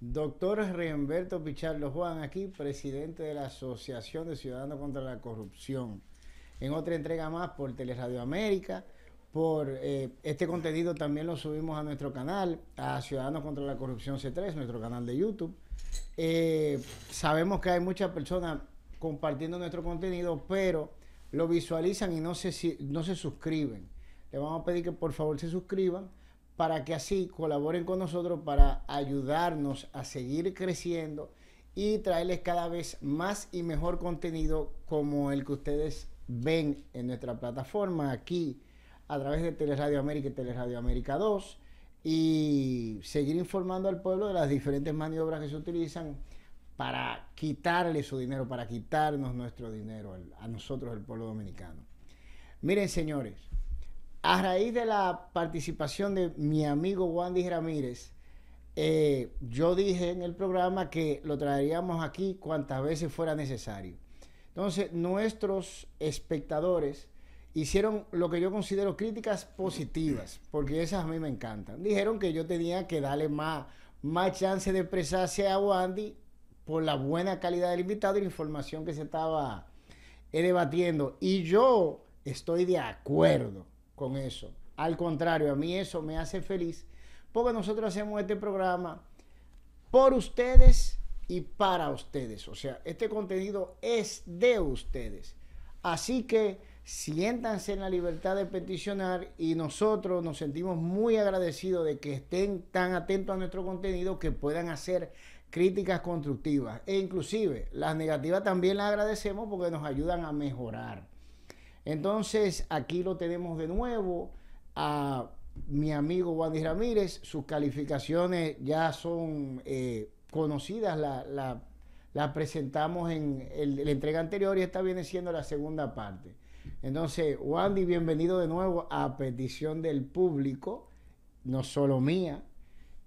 Doctor reinberto Pichardo Juan, aquí presidente de la Asociación de Ciudadanos contra la Corrupción. En otra entrega más por Teleradio América, por eh, este contenido también lo subimos a nuestro canal, a Ciudadanos contra la Corrupción C3, nuestro canal de YouTube. Eh, sabemos que hay muchas personas compartiendo nuestro contenido, pero lo visualizan y no se, no se suscriben. Le vamos a pedir que por favor se suscriban para que así colaboren con nosotros para ayudarnos a seguir creciendo y traerles cada vez más y mejor contenido como el que ustedes ven en nuestra plataforma aquí a través de Teleradio América y Teleradio América 2 y seguir informando al pueblo de las diferentes maniobras que se utilizan para quitarle su dinero, para quitarnos nuestro dinero a nosotros, el pueblo dominicano. Miren, señores, a raíz de la participación de mi amigo Wandy Ramírez, eh, yo dije en el programa que lo traeríamos aquí cuantas veces fuera necesario. Entonces, nuestros espectadores hicieron lo que yo considero críticas positivas, porque esas a mí me encantan. Dijeron que yo tenía que darle más, más chance de expresarse a Wandy por la buena calidad del invitado y la información que se estaba eh, debatiendo. Y yo estoy de acuerdo con eso. Al contrario, a mí eso me hace feliz porque nosotros hacemos este programa por ustedes y para ustedes. O sea, este contenido es de ustedes. Así que siéntanse en la libertad de peticionar y nosotros nos sentimos muy agradecidos de que estén tan atentos a nuestro contenido que puedan hacer críticas constructivas e inclusive las negativas también las agradecemos porque nos ayudan a mejorar. Entonces aquí lo tenemos de nuevo a mi amigo Wandy Ramírez, sus calificaciones ya son eh, conocidas, las la, presentamos en la entrega anterior y esta viene siendo la segunda parte. Entonces, Wandy, bienvenido de nuevo a petición del público, no solo mía,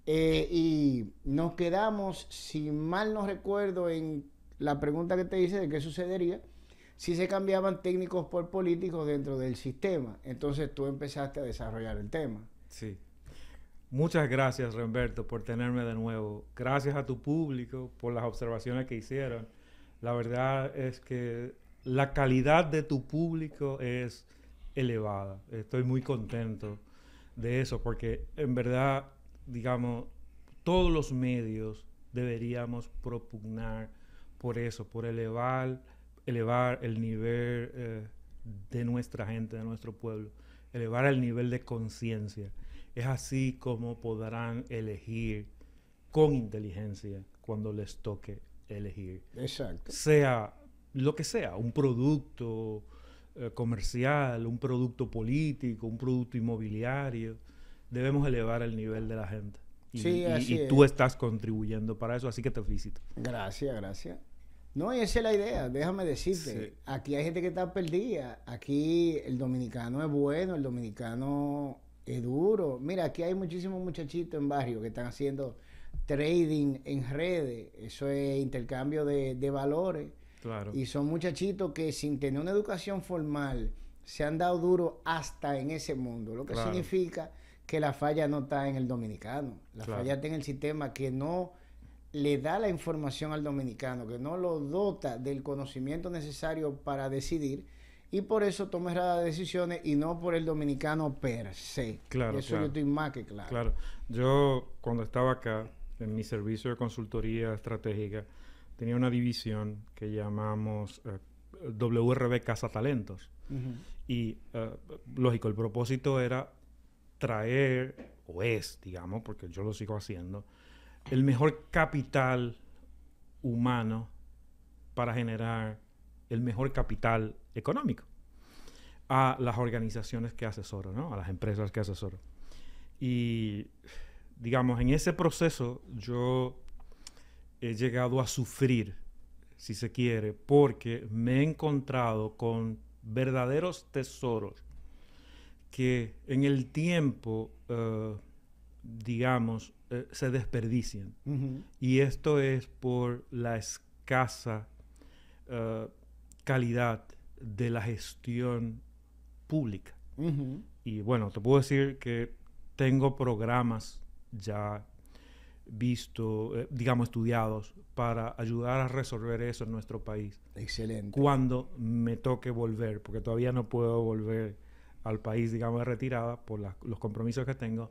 eh, y nos quedamos, si mal no recuerdo, en la pregunta que te hice de qué sucedería si se cambiaban técnicos por políticos dentro del sistema. Entonces tú empezaste a desarrollar el tema. Sí. Muchas gracias, Remberto, por tenerme de nuevo. Gracias a tu público por las observaciones que hicieron. La verdad es que la calidad de tu público es elevada. Estoy muy contento de eso porque en verdad digamos, todos los medios deberíamos propugnar por eso, por elevar, elevar el nivel eh, de nuestra gente, de nuestro pueblo, elevar el nivel de conciencia. Es así como podrán elegir con inteligencia cuando les toque elegir. Exacto. Sea lo que sea, un producto eh, comercial, un producto político, un producto inmobiliario debemos elevar el nivel de la gente. Y, tú estás contribuyendo para eso, así que te felicito. Gracias, gracias. No, esa es la idea, déjame decirte. Aquí hay gente que está perdida. Aquí el dominicano es bueno, el dominicano es duro. Mira, aquí hay muchísimos muchachitos en barrio que están haciendo trading en redes. Eso es intercambio de, valores. Claro. Y son muchachitos que sin tener una educación formal se han dado duro hasta en ese mundo. Lo que significa que la falla no está en el dominicano, la falla está en el sistema que no le da la información al dominicano, que no lo dota del conocimiento necesario para decidir y por eso toma erradas decisiones y no por el dominicano per se. Claro, eso yo estoy más que claro. Claro, yo cuando estaba acá en mi servicio de consultoría estratégica tenía una división que llamamos eh, WRB Casa Talentos. Y eh, lógico, el propósito era traer, o es, digamos, porque yo lo sigo haciendo, el mejor capital humano para generar el mejor capital económico a las organizaciones que asesoro, ¿no? a las empresas que asesoro. Y digamos, en ese proceso yo he llegado a sufrir, si se quiere, porque me he encontrado con verdaderos tesoros que en el tiempo, eh, digamos, eh, se desperdician. Y esto es por la escasa eh, calidad de la gestión pública. Y bueno, te puedo decir que tengo programas ya visto, digamos, estudiados para ayudar a resolver eso en nuestro país. Excelente. Cuando me toque volver, porque todavía no puedo volver al país, digamos, de retirada por los compromisos que tengo,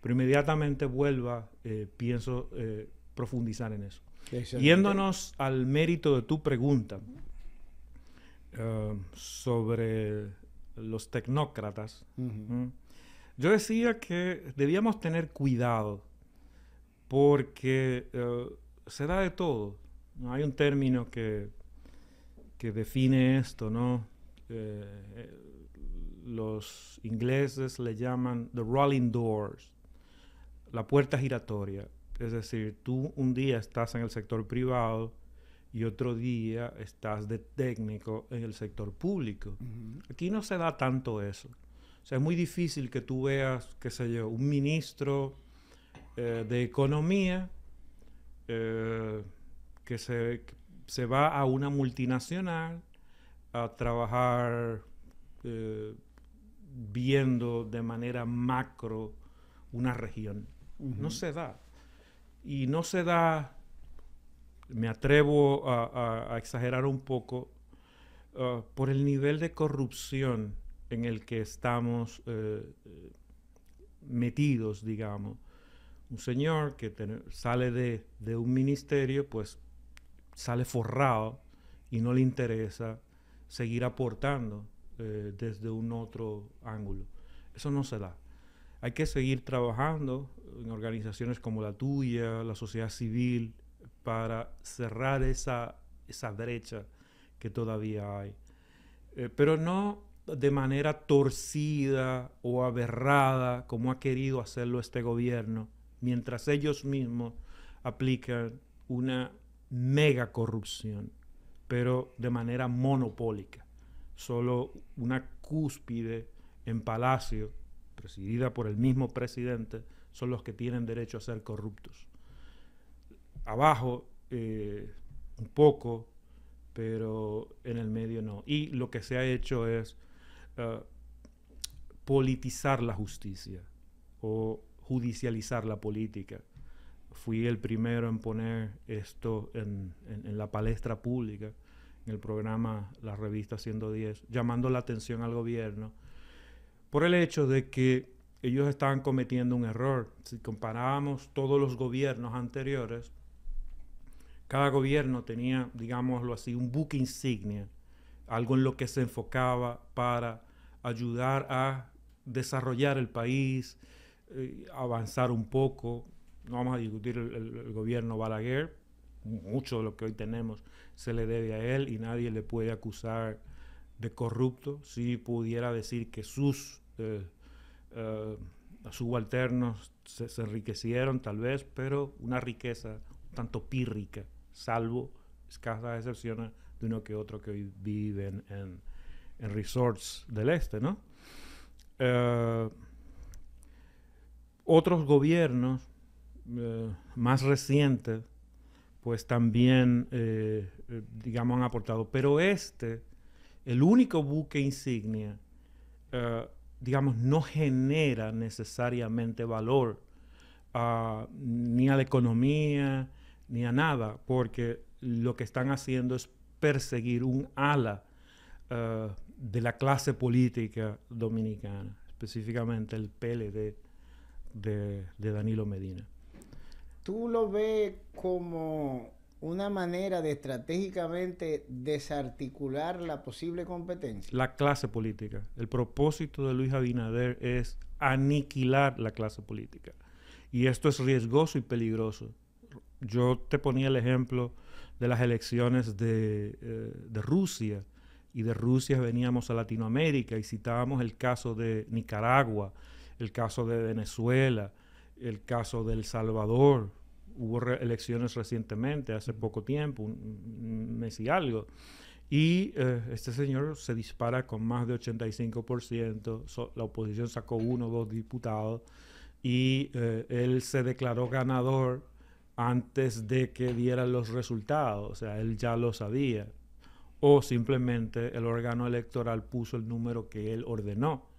pero inmediatamente vuelva, eh, pienso eh, profundizar en eso. Yéndonos al mérito de tu pregunta eh, sobre los tecnócratas, yo decía que debíamos tener cuidado porque se da de todo. Hay un término que, que define esto, ¿no? los ingleses le llaman the rolling doors, la puerta giratoria. Es decir, tú un día estás en el sector privado y otro día estás de técnico en el sector público. Aquí no se da tanto eso. sea, es muy difícil que tú veas, qué sé yo, un ministro eh, de economía eh, que se, va a una multinacional a trabajar eh, viendo de manera macro una región. No se da. Y no se da, me atrevo a, exagerar un poco, ah, por el nivel de corrupción en el que estamos eh, metidos, digamos. Un señor que sale de, un ministerio, pues sale forrado y no le interesa seguir aportando. Eh, desde un otro ángulo. Eso no se da. Hay que seguir trabajando en organizaciones como la tuya, la sociedad civil, para cerrar esa, esa brecha que todavía hay. Eh, pero no de manera torcida o aberrada como ha querido hacerlo este gobierno, mientras ellos mismos aplican una mega corrupción, pero de manera monopólica solo una cúspide en palacio, presidida por el mismo presidente, son los que tienen derecho a ser corruptos. Abajo, eh, un poco, pero en el medio no. Y lo que se ha hecho es eh, politizar la justicia o judicializar la política. Fui el primero en poner esto en la palestra pública en el programa La Revista 110, llamando la atención al gobierno por el hecho de que ellos estaban cometiendo un error. Si comparábamos todos los gobiernos anteriores, cada gobierno tenía, digámoslo así, un buque insignia, algo en lo que se enfocaba para ayudar a desarrollar el país, eh, avanzar un poco. No vamos a discutir el gobierno Balaguer, mucho de lo que hoy tenemos se le debe a él y nadie le puede acusar de corrupto. Si pudiera decir que sus eh, eh, subalternos se, enriquecieron tal vez, pero una riqueza tanto pírrica, salvo escasas excepciones de uno que otro que hoy viven en, resorts del este, ¿no? Eh, otros gobiernos más recientes pues también, eh, eh, digamos, han aportado. Pero este, el único buque insignia, eh, digamos, no genera necesariamente valor ah, ni a la economía, ni a nada, porque lo que están haciendo es perseguir un ala de la clase política dominicana, específicamente el PLD de, de Danilo Medina tú lo ves como una manera de estratégicamente desarticular la posible competencia. La clase política. El propósito de Luis Abinader es aniquilar la clase política. Y esto es riesgoso y peligroso. Yo te ponía el ejemplo de las elecciones de, eh, de Rusia y de Rusia veníamos a Latinoamérica y citábamos el caso de Nicaragua, el caso de Venezuela, el caso del Salvador, hubo elecciones recientemente, hace poco tiempo, un, mes y algo. Y eh, este señor se dispara con más de 85%, la oposición sacó uno o dos diputados y eh, él se declaró ganador antes de que dieran los resultados, o sea, él ya lo sabía. O simplemente el órgano electoral puso el número que él ordenó.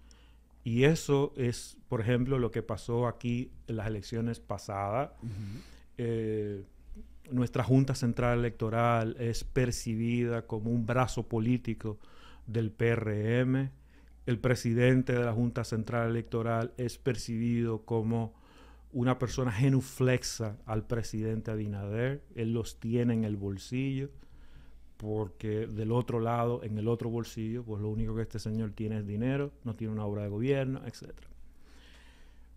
Y eso es, por ejemplo, lo que pasó aquí en las elecciones pasadas. Eh, nuestra Junta Central Electoral es percibida como un brazo político del PRM. El presidente de la Junta Central Electoral es percibido como una persona genuflexa al presidente Abinader. Él los tiene en el bolsillo porque del otro lado, en el otro bolsillo, pues lo único que este señor tiene es dinero, no tiene una obra de gobierno, etc.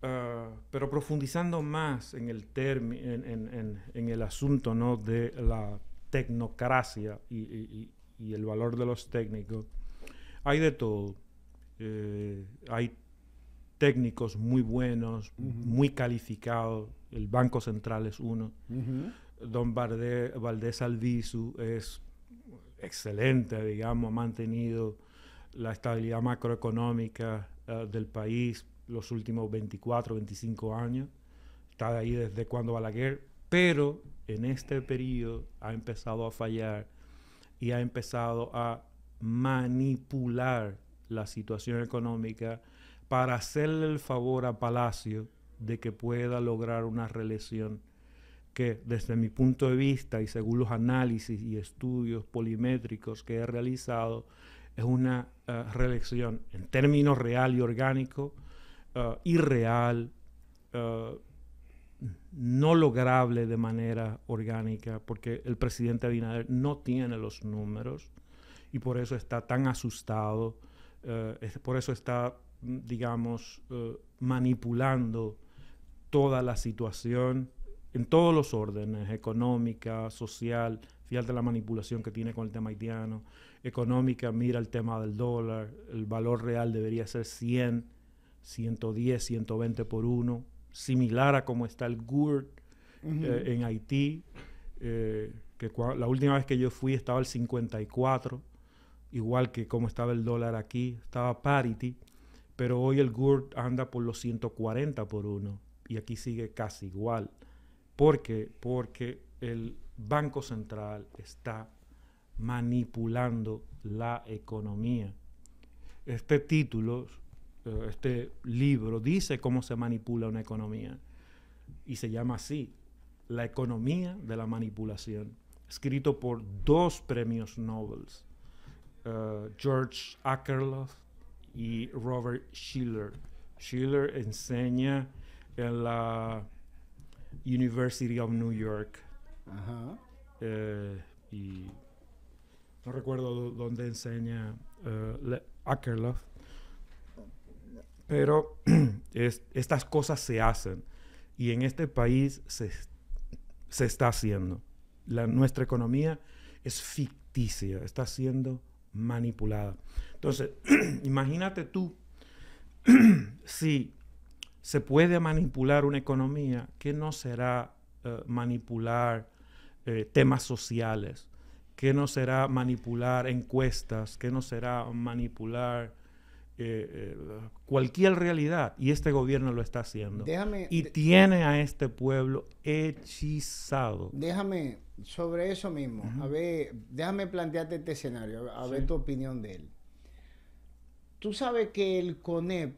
Ah, pero profundizando más en el, en, en, el asunto ¿no? de la tecnocracia y, el valor de los técnicos, hay de todo. Eh, hay técnicos muy buenos, muy calificados, el Banco Central es uno. Don Valdés alvisu es excelente, digamos, ha mantenido la estabilidad macroeconómica eh, del país los últimos 24, 25 años. Está ahí desde cuando Balaguer, pero en este periodo ha empezado a fallar y ha empezado a manipular la situación económica para hacerle el favor a Palacio de que pueda lograr una reelección que desde mi punto de vista y según los análisis y estudios polimétricos que he realizado, es una eh, reelección en términos real y orgánico, irreal, eh, eh, no lograble de manera orgánica, porque el presidente Abinader no tiene los números y por eso está tan asustado, por eso está, digamos, manipulando toda la situación en todos los órdenes, económica, social, fíjate la manipulación que tiene con el tema haitiano, económica, mira el tema del dólar, el valor real debería ser 100, 110, 120 por uno, similar a como está el GURD eh, en Haití, eh, que la última vez que yo fui estaba el 54, igual que como estaba el dólar aquí, estaba parity, pero hoy el GURD anda por los 140 por uno y aquí sigue casi igual. Porque, porque el Banco Central está manipulando la economía. Este título, eh, este libro, dice cómo se manipula una economía y se llama así, La economía de la manipulación, escrito por dos premios Nobel, eh, George Akerlof y Robert Schiller. Schiller enseña en la University of New York. Ajá. Eh, y no recuerdo dónde enseña eh, Pero estas cosas se hacen y en este país se, está haciendo. La, nuestra economía es ficticia, está siendo manipulada. Entonces, imagínate tú si se puede manipular una economía que no será eh, manipular eh, temas sociales, que no será manipular encuestas, que no será manipular eh, cualquier realidad. Y este gobierno lo está haciendo. y tiene a este pueblo hechizado. Déjame, sobre eso mismo, a ver, déjame plantearte este escenario, a, ver tu opinión de él. Tú sabes que el CONEP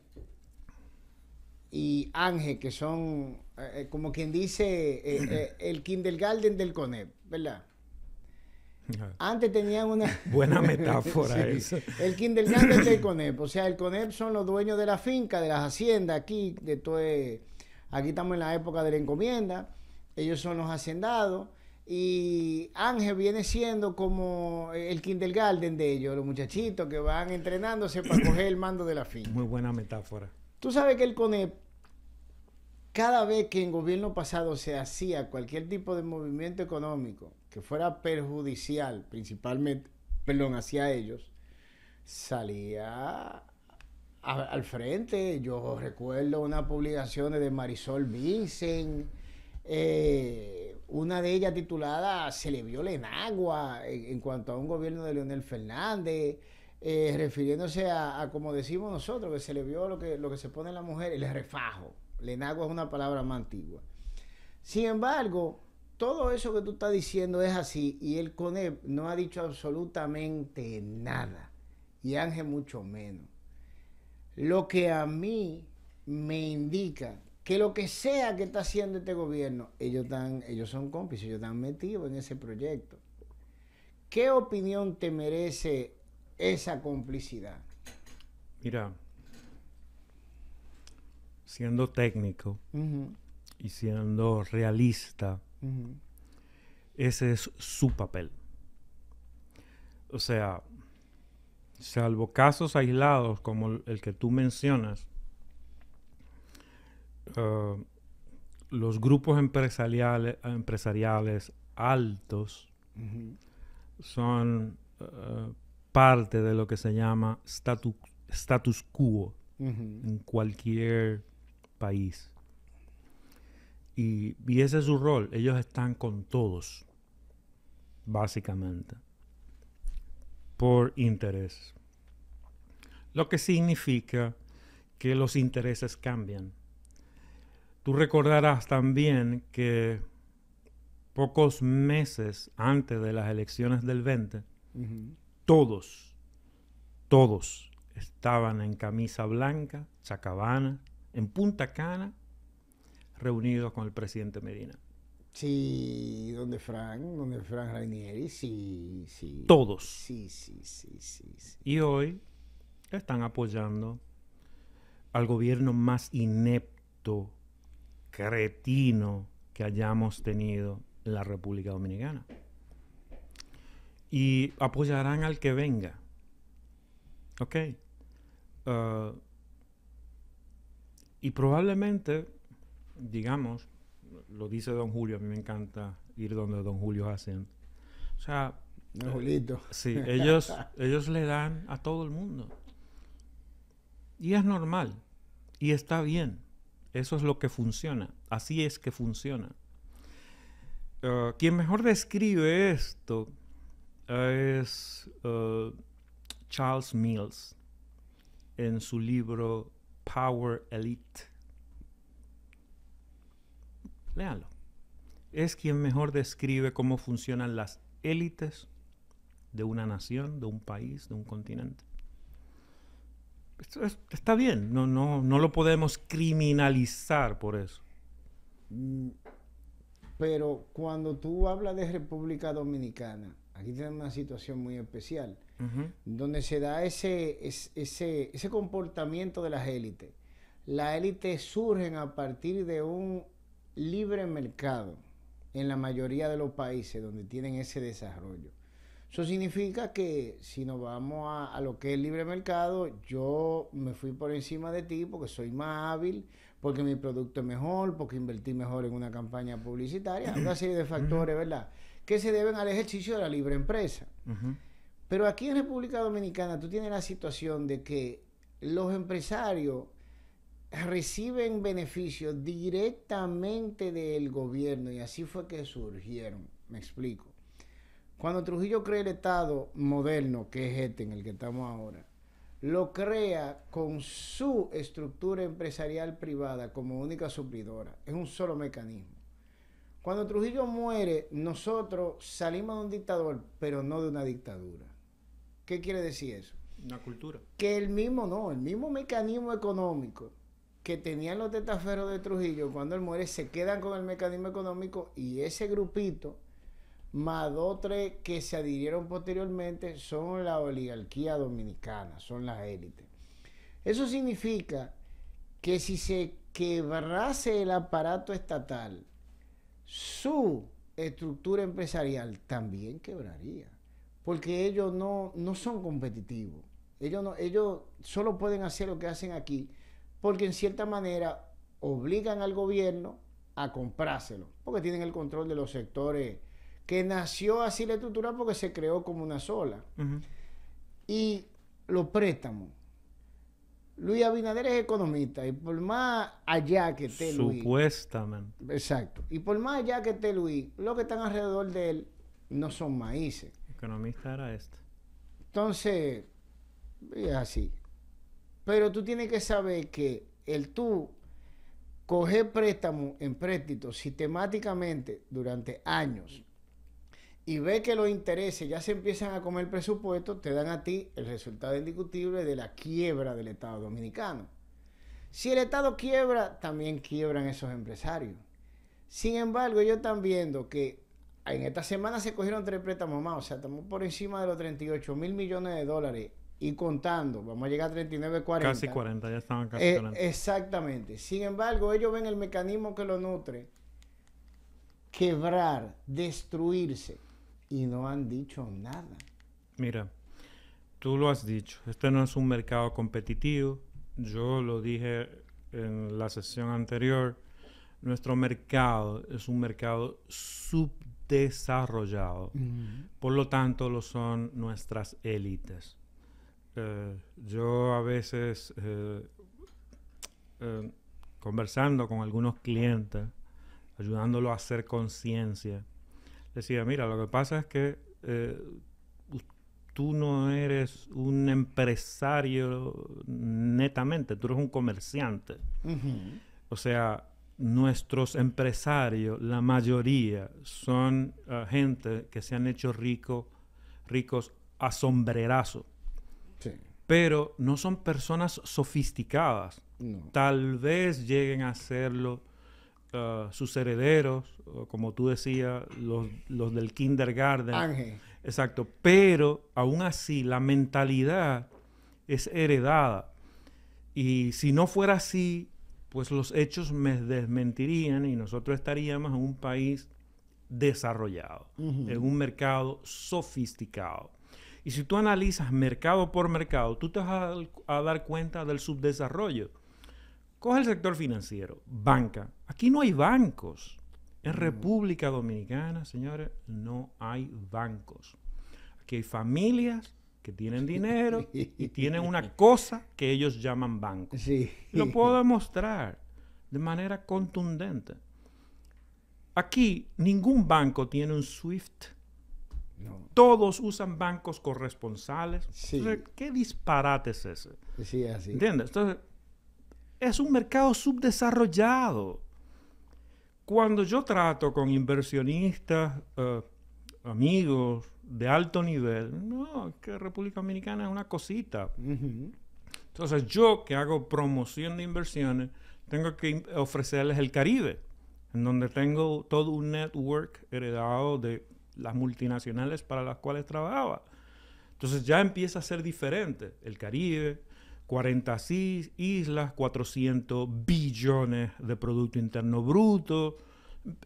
y Ángel, que son eh, eh, como quien dice eh, el kindergarten del CONEP, ¿verdad? Antes tenían una... Buena metáfora eso. El kindergarten del CONEP, o sea, el CONEP son los dueños de la finca, de las haciendas aquí, de todo, aquí estamos en la época de la encomienda, ellos son los hacendados y Ángel viene siendo como el kindergarten de ellos, los muchachitos que van entrenándose para coger el mando de la finca. Muy buena metáfora. Tú sabes que el CONEP, cada vez que en gobierno pasado se hacía cualquier tipo de movimiento económico que fuera perjudicial, principalmente, perdón, hacia ellos, salía al frente. Yo recuerdo unas publicaciones de Marisol Vincent, eh, una de ellas titulada Se le vio en agua en, en cuanto a un gobierno de Leonel Fernández. Eh, refiriéndose a, como decimos nosotros, que se le vio lo que, lo que se pone en la mujer, el refajo. nago es una palabra más antigua. Sin embargo, todo eso que tú estás diciendo es así y el CONEP no ha dicho absolutamente nada y Ángel mucho menos. Lo que a mí me indica que lo que sea que está haciendo este gobierno, ellos, están, ellos son cómplices, ellos están metidos en ese proyecto. ¿Qué opinión te merece esa complicidad. Mira, siendo técnico y siendo realista, ese es su papel. O sea, salvo casos aislados como el que tú mencionas, ah, los grupos empresariales, empresariales altos son ah, parte de lo que se llama status, status quo en cualquier país. Y, ese es su rol. Ellos están con todos, básicamente, por interés. Lo que significa que los intereses cambian. Tú recordarás también que pocos meses antes de las elecciones del 20, todos, todos estaban en camisa blanca, chacabana, en Punta Cana, reunidos con el presidente Medina. Sí, donde Frank, donde Frank Rainieri, sí, sí. Todos. Sí, sí, sí, sí, sí. Y hoy están apoyando al gobierno más inepto, cretino que hayamos tenido en la República Dominicana y apoyarán al que venga. ¿Ok? Ah, y probablemente, digamos, lo dice don Julio, a mí me encanta ir donde don Julio hacen. O sea... Don Julito. Eh, sí, ellos, ellos le dan a todo el mundo. Y es normal. Y está bien. Eso es lo que funciona. Así es que funciona. Ah, quien mejor describe esto es eh, Charles Mills en su libro Power Elite. Léalo. Es quien mejor describe cómo funcionan las élites de una nación, de un país, de un continente. Esto está bien, no, no, no lo podemos criminalizar por eso. Pero cuando tú hablas de República Dominicana, aquí tenemos una situación muy especial, donde se da ese, ese, comportamiento de las élites. Las élites surgen a partir de un libre mercado en la mayoría de los países donde tienen ese desarrollo. Eso significa que si nos vamos a, a, lo que es libre mercado, yo me fui por encima de ti porque soy más hábil, porque mi producto es mejor, porque invertí mejor en una campaña publicitaria, una serie de factores, ¿verdad? Que se deben al ejercicio de la libre empresa. Pero aquí en República Dominicana tú tienes la situación de que los empresarios reciben beneficios directamente del gobierno y así fue que surgieron. Me explico. Cuando Trujillo cree el Estado moderno, que es este en el que estamos ahora, lo crea con su estructura empresarial privada como única suplidora. Es un solo mecanismo. Cuando Trujillo muere, nosotros salimos de un dictador, pero no de una dictadura. ¿Qué quiere decir eso? Una cultura. Que el mismo, no, el mismo mecanismo económico que tenían los tetaferros de Trujillo cuando él muere, se quedan con el mecanismo económico y ese grupito más dos tres que se adhirieron posteriormente son la oligarquía dominicana, son las élites. Eso significa que si se quebrase el aparato estatal, su estructura empresarial también quebraría, porque ellos no, no son competitivos. Ellos, no, ellos solo pueden hacer lo que hacen aquí, porque en cierta manera obligan al gobierno a comprárselo, porque tienen el control de los sectores que nació así la estructura porque se creó como una sola. Y los préstamos. Luis Abinader es economista y por más allá que esté Luis. Supuestamente. Exacto. Y por más allá que esté Luis, lo que están alrededor de él no son maíces. Economista era este. Entonces, es así. Pero tú tienes que saber que el tú coger préstamos en préstito sistemáticamente durante años y ve que los intereses ya se empiezan a comer presupuesto, te dan a ti el resultado indiscutible de la quiebra del Estado dominicano. Si el Estado quiebra, también quiebran esos empresarios. Sin embargo, ellos están viendo que en esta semana se cogieron tres préstamos más, o sea, estamos por encima de los 38 mil millones de dólares y contando, vamos a llegar a 39, 40. Casi 40, ya estaban casi eh, Exactamente. Sin embargo, ellos ven el mecanismo que lo nutre, quebrar, destruirse y no han dicho nada. Mira, tú lo has dicho, este no es un mercado competitivo, yo lo dije en la sesión anterior, nuestro mercado es un mercado subdesarrollado, por lo tanto lo son nuestras élites. Eh, yo a veces, eh, eh, conversando con algunos clientes, ayudándolos a hacer conciencia, decía, mira, lo que pasa es que eh, tú no eres un empresario netamente, tú eres un comerciante. O sea, nuestros empresarios, la mayoría, son ah, gente que se han hecho rico, ricos a sombrerazo. Pero no son personas sofisticadas. Tal vez lleguen a hacerlo Ah, sus herederos, como tú decías, los, del kindergarten. Exacto, pero aún así la mentalidad es heredada. Y si no fuera así, pues los hechos me desmentirían y nosotros estaríamos en un país desarrollado, en un mercado sofisticado. Y si tú analizas mercado por mercado, tú te vas a dar cuenta del subdesarrollo Coge el sector financiero, banca. Aquí no hay bancos. En mm. República Dominicana, señores, no hay bancos. Aquí hay familias que tienen dinero y tienen una cosa que ellos llaman banco. Lo puedo demostrar de manera contundente. Aquí ningún banco tiene un SWIFT. Todos usan bancos corresponsales. ¿Qué disparate es ese? Sí, así. ¿Entiendes? Entonces, es un mercado subdesarrollado. Cuando yo trato con inversionistas, eh, amigos de alto nivel, no, que República Dominicana es una cosita. Entonces yo que hago promoción de inversiones, tengo que ofrecerles el Caribe, en donde tengo todo un network heredado de las multinacionales para las cuales trabajaba. Entonces ya empieza a ser diferente el Caribe, 46 islas, 400 billones de Producto Interno Bruto.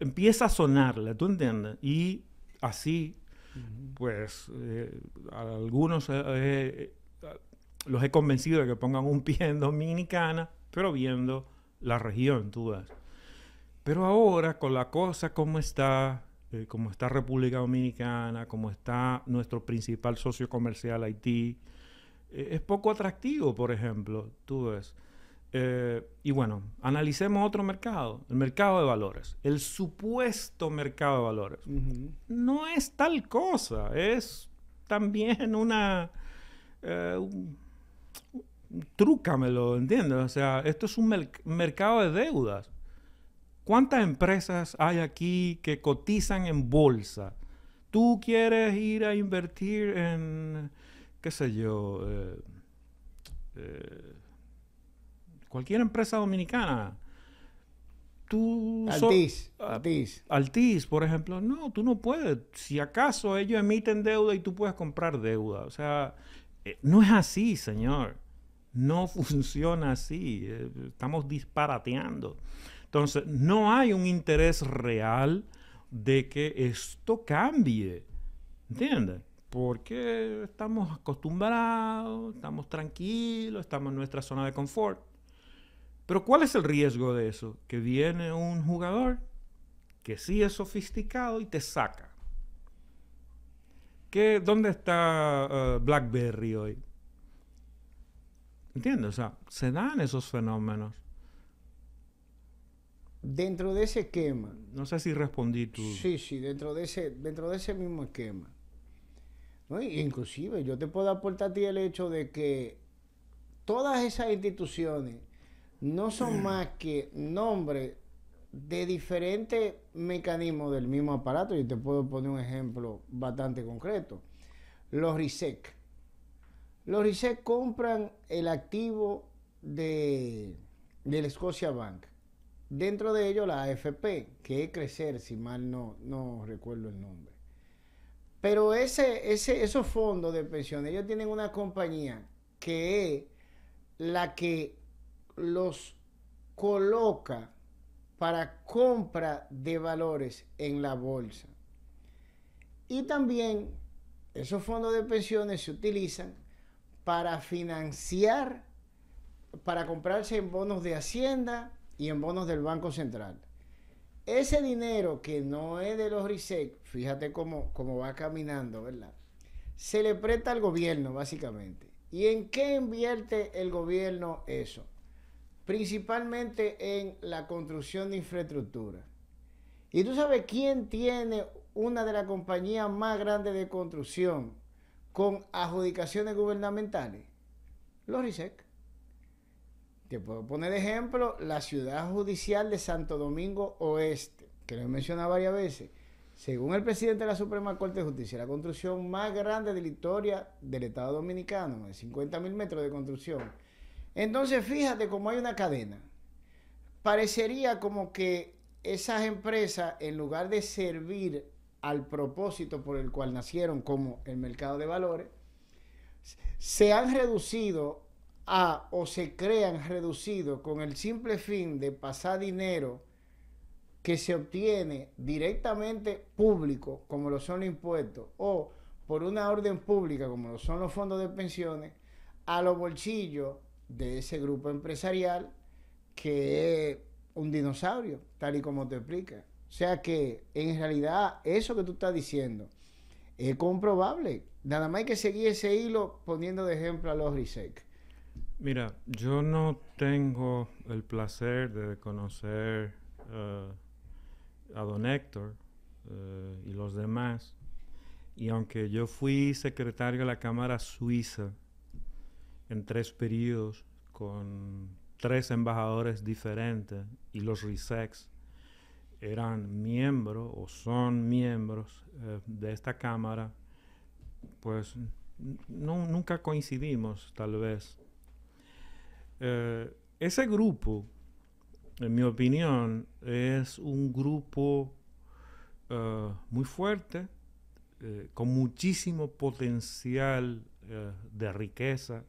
Empieza a sonarle, ¿tú entiendes? Y así, pues, a eh, algunos eh, eh, los he convencido de que pongan un pie en Dominicana, pero viendo la región, tú ves. Pero ahora, con la cosa como está, como está República Dominicana, como está nuestro principal socio comercial Haití, eh, es poco atractivo, por ejemplo, tú ves. Eh, y bueno, analicemos otro mercado, el mercado de valores, el supuesto mercado de valores. No es tal cosa, es también una... Eh, un, trúcamelo, ¿entiendes? O sea, esto es un mercado de deudas. ¿Cuántas empresas hay aquí que cotizan en bolsa? Tú quieres ir a invertir en qué sé yo, eh, eh, cualquier empresa dominicana. Tú Altiz, por ejemplo. No, tú no puedes. Si acaso ellos emiten deuda y tú puedes comprar deuda. O sea, eh, no es así, señor. No funciona así. estamos disparateando. Entonces, no hay un interés real de que esto cambie. ¿Entiendes? porque estamos acostumbrados, estamos tranquilos, estamos en nuestra zona de confort. Pero ¿cuál es el riesgo de eso? Que viene un jugador que sí es sofisticado y te saca. ¿Qué, ¿Dónde está eh, BlackBerry hoy? ¿Entiendes? O sea, se dan esos fenómenos. Dentro de ese esquema. No sé si respondí tú. Sí, sí, dentro de ese, dentro de ese mismo esquema inclusive yo te puedo aportar a ti el hecho de que todas esas instituciones no son mm. más que nombres de diferentes mecanismos del mismo aparato. Yo te puedo poner un ejemplo bastante concreto. Los RISEC. Los RISEC compran el activo de, del Escocia Bank. Dentro de ello la AFP, que es Crecer, si mal no, no recuerdo el nombre. Pero ese, ese, esos fondos de pensiones, ellos tienen una compañía que es la que los coloca para compra de valores en la bolsa. Y también esos fondos de pensiones se utilizan para financiar, para comprarse en bonos de Hacienda y en bonos del Banco Central. Ese dinero que no es de los RISEC fíjate cómo, va caminando, ¿verdad? Se le presta al gobierno, básicamente. ¿Y en qué invierte el gobierno eso? Principalmente en la construcción de infraestructura. ¿Y tú sabes quién tiene una de las compañías más grandes de construcción con adjudicaciones gubernamentales? los RISEC Te puedo poner ejemplo la ciudad judicial de Santo Domingo Oeste, que lo he mencionado varias veces. Según el presidente de la Suprema Corte de Justicia, la construcción más grande de la historia del Estado Dominicano, de 50 mil metros de construcción. Entonces, fíjate cómo hay una cadena. Parecería como que esas empresas, en lugar de servir al propósito por el cual nacieron, como el mercado de valores, se han reducido a o se crean reducidos con el simple fin de pasar dinero que se obtiene directamente público, como lo son los impuestos, o por una orden pública, como lo son los fondos de pensiones, a los bolsillos de ese grupo empresarial que es un dinosaurio, tal y como te explica. O sea que en realidad eso que tú estás diciendo es comprobable. Nada más hay que seguir ese hilo poniendo de ejemplo a los RISEC. Mira, yo no tengo el placer de conocer eh, a don Héctor eh, y los demás. Y aunque yo fui secretario de la Cámara Suiza en tres periodos con tres embajadores diferentes y los RISEX eran miembros o son miembros eh, de esta Cámara, pues no, nunca coincidimos tal vez. Eh, ese grupo en mi opinión, es un grupo eh, muy fuerte, eh, con muchísimo potencial eh, de riqueza,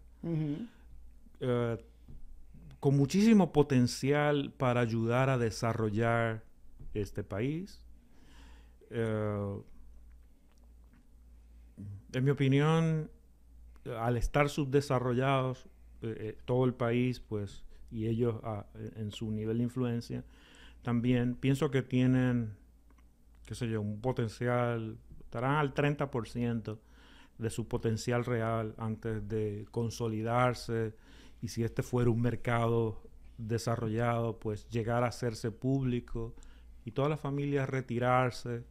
con muchísimo potencial para ayudar a desarrollar este país. en mi opinión, al estar subdesarrollados, todo el país, pues y ellos ah, e-, en su nivel de influencia también pienso que tienen, qué sé yo, un potencial, estarán al 30% de su potencial real antes de consolidarse y si este fuera un mercado desarrollado, pues llegar a hacerse público y todas las familias retirarse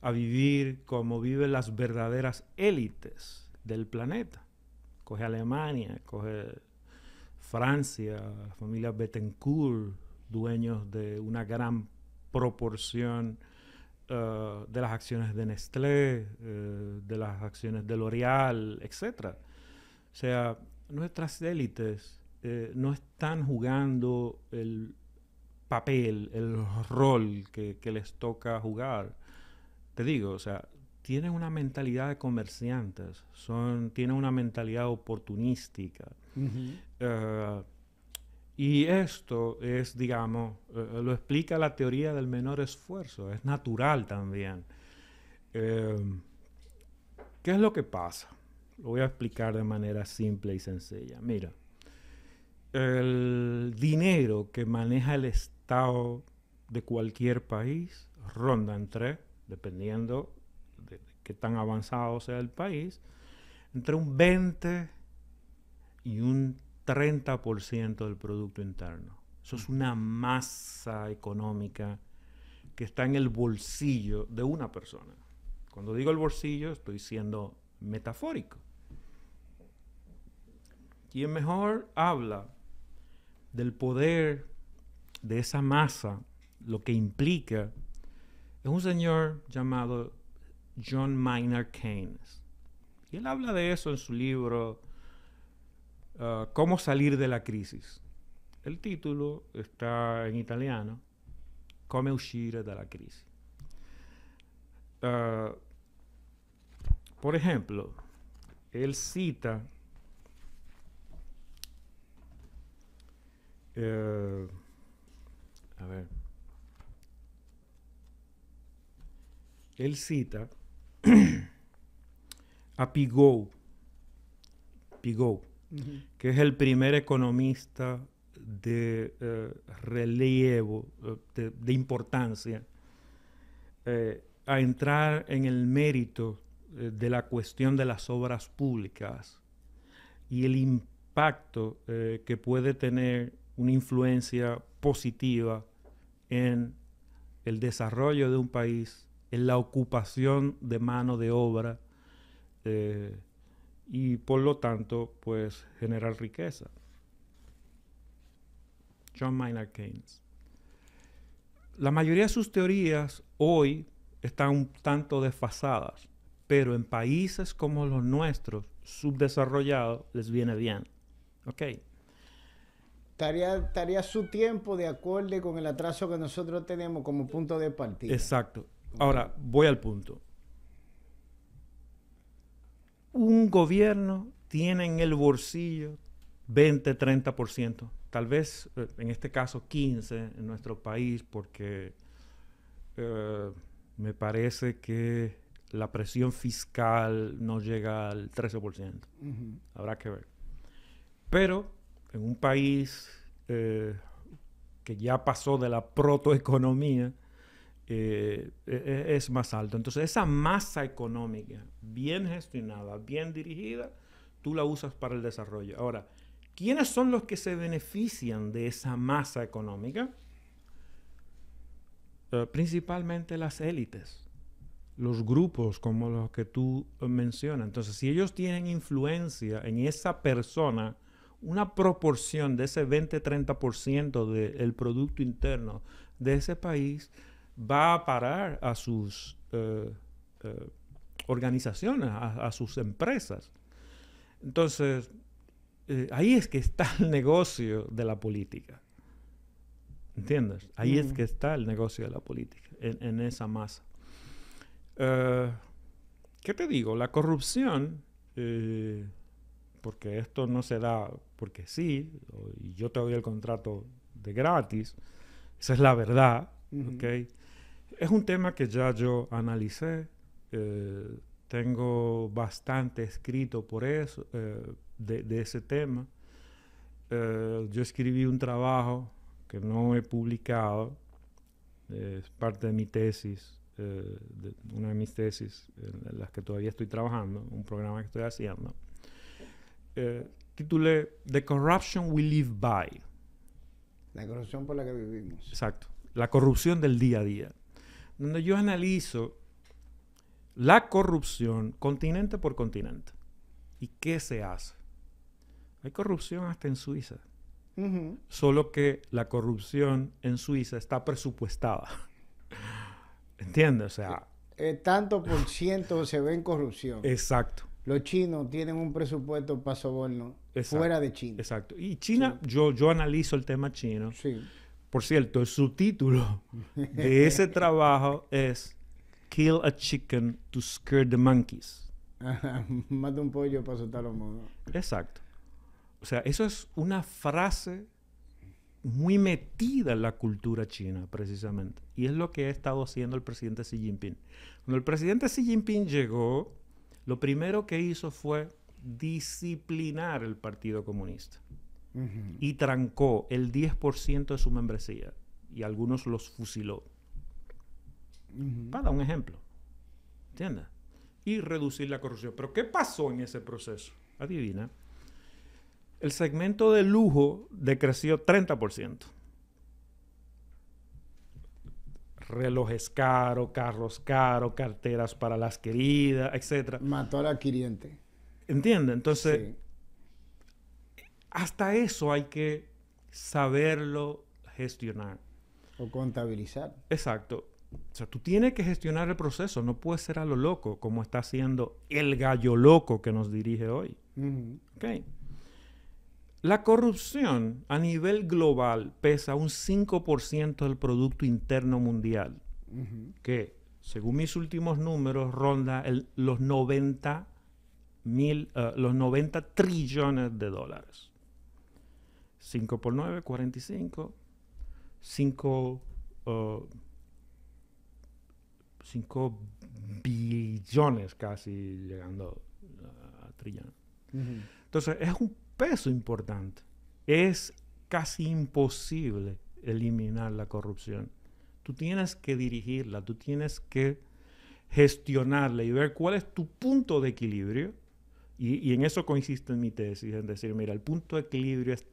a vivir como viven las verdaderas élites del planeta. Coge Alemania, coge Francia, la familia Bettencourt, dueños de una gran proporción eh, de las acciones de Nestlé, eh, de las acciones de L'Oreal, etc. O sea, nuestras élites eh, no están jugando el papel, el rol que, que les toca jugar. Te digo, o sea, tienen una mentalidad de comerciantes, son, tienen una mentalidad oportunística. Eh, y esto es, digamos, eh, lo explica la teoría del menor esfuerzo, es natural también. Eh, ¿Qué es lo que pasa? Lo voy a explicar de manera simple y sencilla. Mira, el dinero que maneja el Estado de cualquier país ronda entre, dependiendo que tan avanzado sea el país, entre un 20 y un 30% del Producto Interno. Eso es mm. una masa económica que está en el bolsillo de una persona. Cuando digo el bolsillo estoy siendo metafórico. Quien mejor habla del poder de esa masa, lo que implica, es un señor llamado John Maynard Keynes. Y él habla de eso en su libro uh, Cómo salir de la crisis. El título está en italiano, Come uscire de la crisis uh, por ejemplo, él cita uh, a ver, él cita a Pigou, que es el primer economista de eh, relieve, eh, de, importancia, eh, a entrar en el mérito de la cuestión de las obras públicas y el impacto que puede tener una influencia positiva en el desarrollo de un país en la ocupación de mano de obra eh, y por lo tanto, pues generar riqueza. John Maynard Keynes. La mayoría de sus teorías hoy están un tanto desfasadas, pero en países como los nuestros, subdesarrollados, les viene bien. ¿Ok? Estaría, estaría su tiempo de acuerdo con el atraso que nosotros tenemos como punto de partida. Exacto. Ahora, voy al punto. Un gobierno tiene en el bolsillo 20, 30%, tal vez eh, en este caso 15 en nuestro país, porque eh, me parece que la presión fiscal no llega al 13%. Habrá que ver. Pero en un país eh, que ya pasó de la protoeconomía eh, e, e, es más alto. Entonces, esa masa económica, bien gestionada, bien dirigida, tú la usas para el desarrollo. Ahora, ¿quiénes son los que se benefician de esa masa económica? Eh, principalmente las élites, los grupos como los que tú eh, mencionas. Entonces, si ellos tienen influencia en esa persona, una proporción de ese 20-30% del producto interno de ese país, va a parar a sus eh, eh, organizaciones, a, sus empresas. Entonces, eh, ahí es que está el negocio de la política. ¿Entiendes? Ahí es que está el negocio de la política, en, esa masa. ¿Qué te digo? La corrupción, porque esto no se da porque sí, y yo te doy el contrato de gratis, esa es la verdad, ¿ok? Es un tema que ya yo analicé, eh, tengo bastante escrito por eso, eh, de, ese tema. Eh, yo escribí un trabajo que no he publicado, es parte de mi tesis, una de mis tesis en las que todavía estoy trabajando, un programa que estoy haciendo. titulé The Corruption We Live By. La corrupción por la que vivimos. Exacto. La corrupción del día a día donde yo analizo la corrupción continente por continente. ¿Y qué se hace? Hay corrupción hasta en Suiza. Solo que la corrupción en Suiza está presupuestada. ¿Entiendes? O sea... Eh, eh, tanto por ciento se ve en corrupción. Exacto. Los chinos tienen un presupuesto para soborno fuera de China. Exacto. Y China, yo, yo analizo el tema chino. Sí. Por cierto, el subtítulo de ese trabajo es Kill a Chicken to Scare the Monkeys. Mata un pollo para asustar a los monos. Exacto. O sea, eso es una frase muy metida en la cultura china, precisamente. Y es lo que ha estado haciendo el presidente Xi Jinping. Cuando el presidente Xi Jinping llegó, lo primero que hizo fue disciplinar el Partido Comunista y trancó el 10% de su membresía y algunos los fusiló. un ejemplo. ¿Entiendes? Y reducir la corrupción. Pero ¿qué pasó en ese proceso? Adivina. El segmento de lujo decreció 30%. Relojes caros, carros caros, carteras para las queridas, etc. Mató al adquiriente. ¿Entiendes? Entonces, hasta eso hay que saberlo gestionar. O contabilizar. Exacto. O sea, tú tienes que gestionar el proceso, no puedes ser a lo loco, como está haciendo el gallo loco que nos dirige hoy. La corrupción a nivel global pesa un 5% del Producto Interno Mundial, que según mis últimos números ronda los, eh, los 90 trillones de dólares. 5 por 9, 45. 5, billones casi llegando uh, a trillón. Entonces es un peso importante. Es casi imposible eliminar la corrupción. Tú tienes que dirigirla, tú tienes que gestionarla y ver cuál es tu punto de equilibrio. Y, en eso consiste mi tesis, en decir, mira, el punto de equilibrio es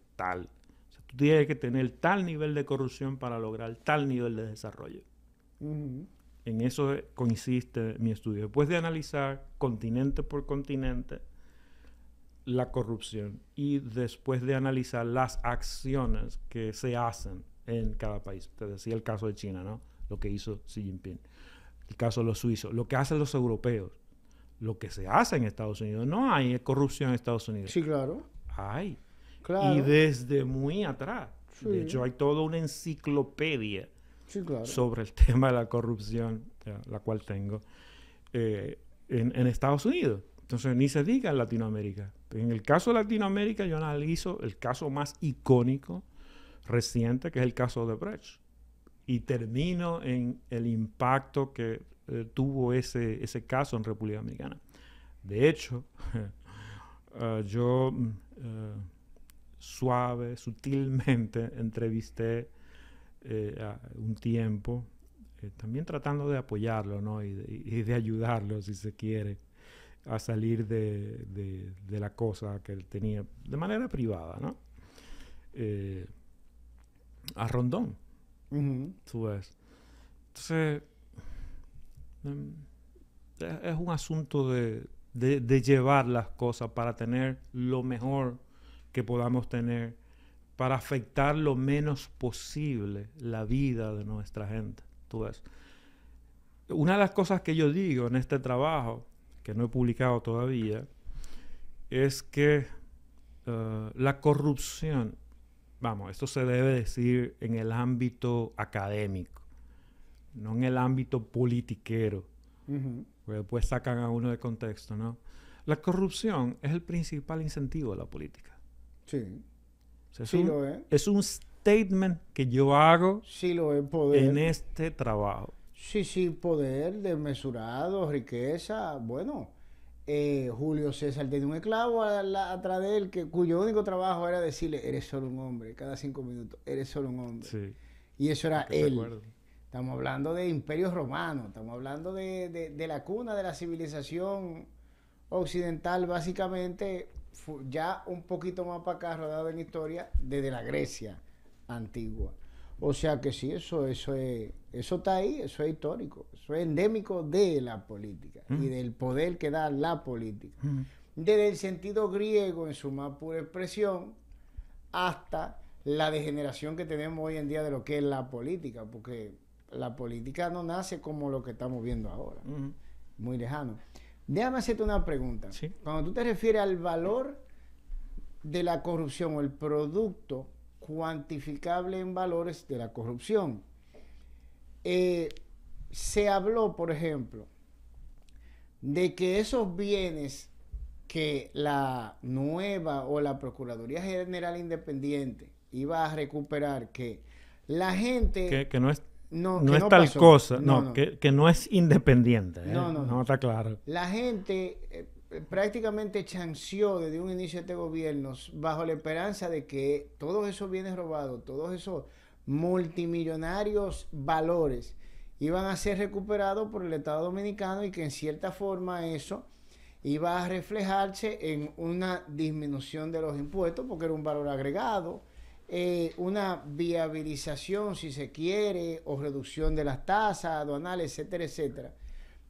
tú tienes que tener tal nivel de corrupción para lograr tal nivel de desarrollo. En eso consiste mi estudio. Después de analizar continente por continente la corrupción y después de analizar las acciones que se hacen en cada país. Te decía el caso de China, ¿no? Lo que hizo Xi Jinping. El caso de los suizos, lo que hacen los europeos, lo que se hace en Estados Unidos. No hay corrupción en Estados Unidos. Sí, claro. Hay. Y desde muy atrás. De hecho, hay toda una enciclopedia sobre el tema de la corrupción, la cual tengo, eh, en, Estados Unidos. Entonces, ni se diga en Latinoamérica. En el caso de Latinoamérica, yo analizo el caso más icónico reciente, que es el caso de Brecht. Y termino en el impacto que eh, tuvo ese, ese caso en República Dominicana. De hecho, eh, yo... Mm, suave, sutilmente entrevisté eh, un tiempo, eh, también tratando de apoyarlo ¿no? y, de, ayudarlo, si se quiere, a salir de, la cosa que él tenía de manera privada, ¿no? Eh, a Rondón, tú ves. Entonces, em, es un asunto de, llevar las cosas para tener lo mejor que podamos tener para afectar lo menos posible la vida de nuestra gente. Tú ves. Una de las cosas que yo digo en este trabajo, que no he publicado todavía, es que eh, la corrupción, vamos, esto se debe decir en el ámbito académico, no en el ámbito politiquero, pues porque después sacan a uno de contexto, ¿no? La corrupción es el principal incentivo de la política. Sí. es, sí un, es. un statement que yo hago en este trabajo. Sí, sí, poder desmesurado, riqueza. Bueno, eh, Julio César tenía un esclavo atrás de él que, cuyo único trabajo era decirle, eres solo un hombre, cada cinco minutos, eres solo un hombre. Sí. Y eso era él. Estamos hablando de imperios romanos, estamos hablando de la cuna de la civilización occidental, básicamente ya un poquito más para acá, rodado en historia, desde la Grecia antigua. O sea que sí, eso, eso, es, eso está ahí, eso es histórico, eso es endémico de la política y mm. del poder que da la política. Mm. Desde el sentido griego, en su más pura expresión, hasta la degeneración que tenemos hoy en día de lo que es la política, porque la política no nace como lo que estamos viendo ahora, mm. muy lejano. Déjame hacerte una pregunta. Cuando tú te refieres al valor de la corrupción o el producto cuantificable en valores de la corrupción, eh, se habló, por ejemplo, de que esos bienes que la nueva o la Procuraduría General Independiente iba a recuperar, que la gente... Que, que no es no, es tal cosa, no, que, no es independiente. ¿eh? No, no, no. está claro. La gente eh, prácticamente chanció desde un inicio de este gobierno bajo la esperanza de que todos esos bienes robados, todos esos multimillonarios valores iban a ser recuperados por el Estado Dominicano y que en cierta forma eso iba a reflejarse en una disminución de los impuestos porque era un valor agregado eh, una viabilización, si se quiere, o reducción de las tasas aduanales, etcétera, etcétera.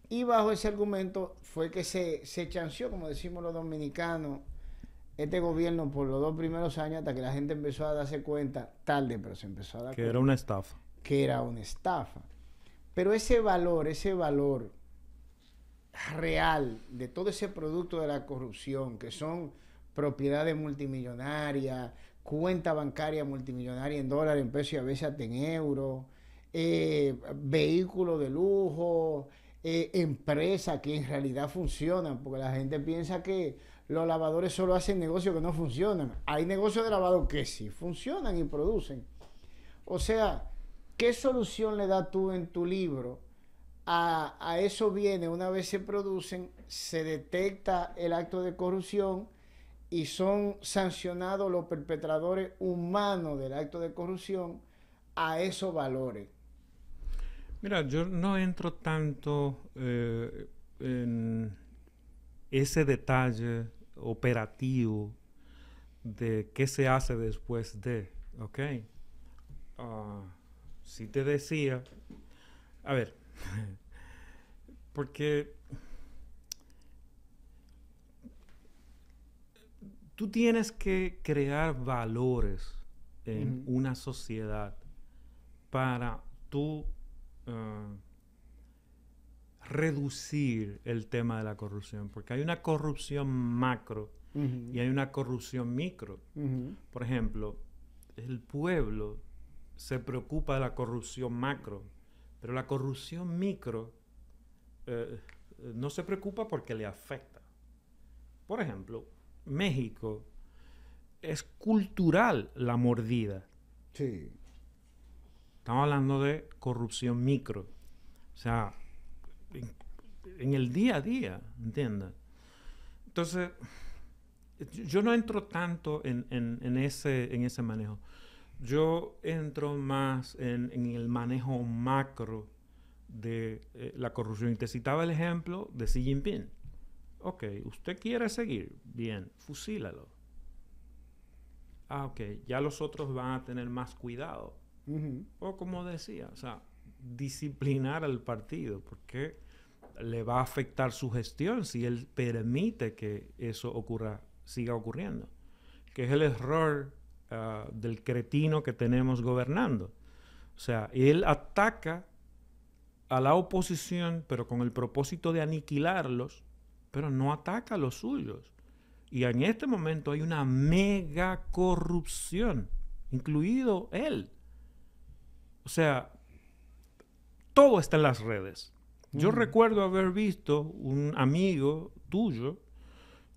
Y bajo ese argumento fue que se, se chanceó, como decimos los dominicanos, este gobierno por los dos primeros años hasta que la gente empezó a darse cuenta, tarde, pero se empezó a dar cuenta. Que era una estafa. Que era una estafa. Pero ese valor, ese valor real de todo ese producto de la corrupción, que son propiedades multimillonarias, cuenta bancaria multimillonaria en dólares, en pesos y a veces hasta en euros, eh, vehículos de lujo, eh, empresas que en realidad funcionan, porque la gente piensa que los lavadores solo hacen negocios que no funcionan. Hay negocios de lavado que sí funcionan y producen. O sea, ¿qué solución le das tú en tu libro? A, a eso viene, una vez se producen, se detecta el acto de corrupción, y son sancionados los perpetradores humanos del acto de corrupción a esos valores. Mira, yo no entro tanto eh, en ese detalle operativo de qué se hace después de, ¿ok? Ah, si te decía, a ver, porque tú tienes que crear valores en una sociedad para tú ah, reducir el tema de la corrupción, porque hay una corrupción macro y hay una corrupción micro. Por ejemplo, el pueblo se preocupa de la corrupción macro, pero la corrupción micro eh, eh, no se preocupa porque le afecta. Por ejemplo, México, es cultural la mordida. Sí. Estamos hablando de corrupción micro. O sea, en, el día a día, ¿entiendes? Entonces, yo no entro tanto en, ese, en ese manejo. Yo entro más en, el manejo macro de eh, la corrupción. Y te citaba el ejemplo de Xi Jinping. Ok, ¿usted quiere seguir? Bien, fusílalo. Ah, ok, ya los otros van a tener más cuidado. O como decía, o sea, disciplinar al partido, porque le va a afectar su gestión si él permite que eso ocurra, siga ocurriendo. Que es el error ah, del cretino que tenemos gobernando. O sea, él ataca a la oposición, pero con el propósito de aniquilarlos pero no ataca a los suyos. Y en este momento hay una mega corrupción, incluido él. O sea, todo está en las redes. Yo mm. recuerdo haber visto un amigo tuyo,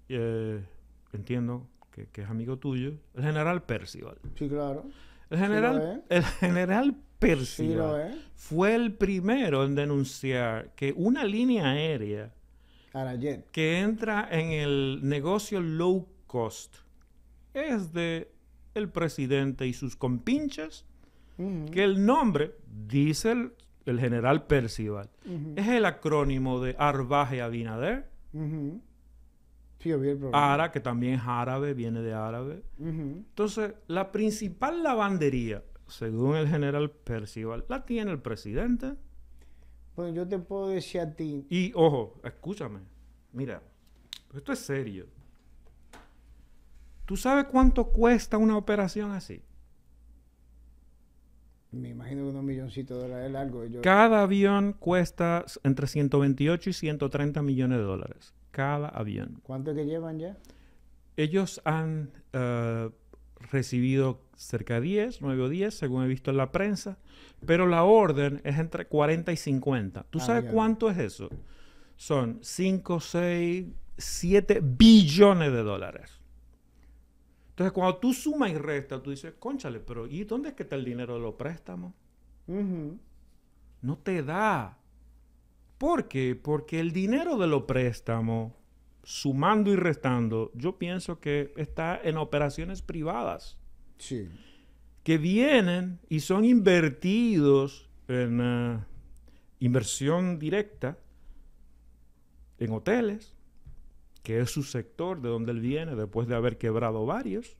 eh, entiendo que, es amigo tuyo, el general Percival. Sí, claro. El general, el general Percival fue el primero en denunciar que una línea aérea que entra en el negocio low cost. Es de el presidente y sus compinches, que el nombre, dice el, general Percival, es el acrónimo de Arbaje Abinader. Ara, que también es árabe, viene de árabe. Entonces, la principal lavandería, según el general Percival, la tiene el presidente. Bueno, yo te puedo decir a ti. Y ojo, escúchame. Mira, esto es serio. ¿Tú sabes cuánto cuesta una operación así? Me imagino que unos milloncitos de dólares algo. Cada avión cuesta entre 128 y 130 millones de dólares. Cada avión. ¿Cuánto que llevan ya? Ellos han eh, recibido cerca de 10, 9 o 10, según he visto en la prensa, pero la orden es entre 40 y 50. ¿Tú ah, sabes cuánto es eso? Son 5, 6, 7 billones de dólares. Entonces, cuando tú sumas y restas, tú dices, conchale, pero ¿y dónde es que está el dinero de los préstamos? No te da. ¿Por qué? Porque el dinero de los préstamos sumando y restando, yo pienso que está en operaciones privadas. Que vienen y son invertidos en eh, inversión directa, en hoteles, que es su sector de donde él viene después de haber quebrado varios,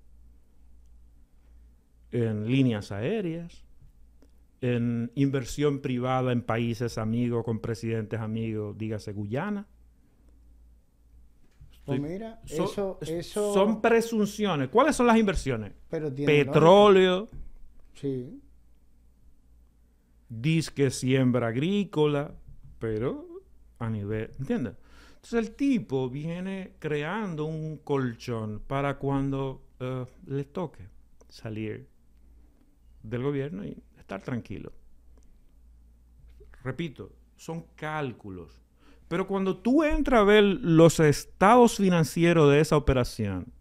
en líneas aéreas, en inversión privada en países amigos, con presidentes amigos, dígase Guyana pues son presunciones. ¿Cuáles son las inversiones? Petróleo. Sí. Disque siembra agrícola, pero a nivel. ¿Entiendes? Entonces el tipo viene creando un colchón para cuando eh, le toque salir del gobierno y estar tranquilo. Repito, son cálculos pero cuando tú entras a ver los estados financieros de esa operación,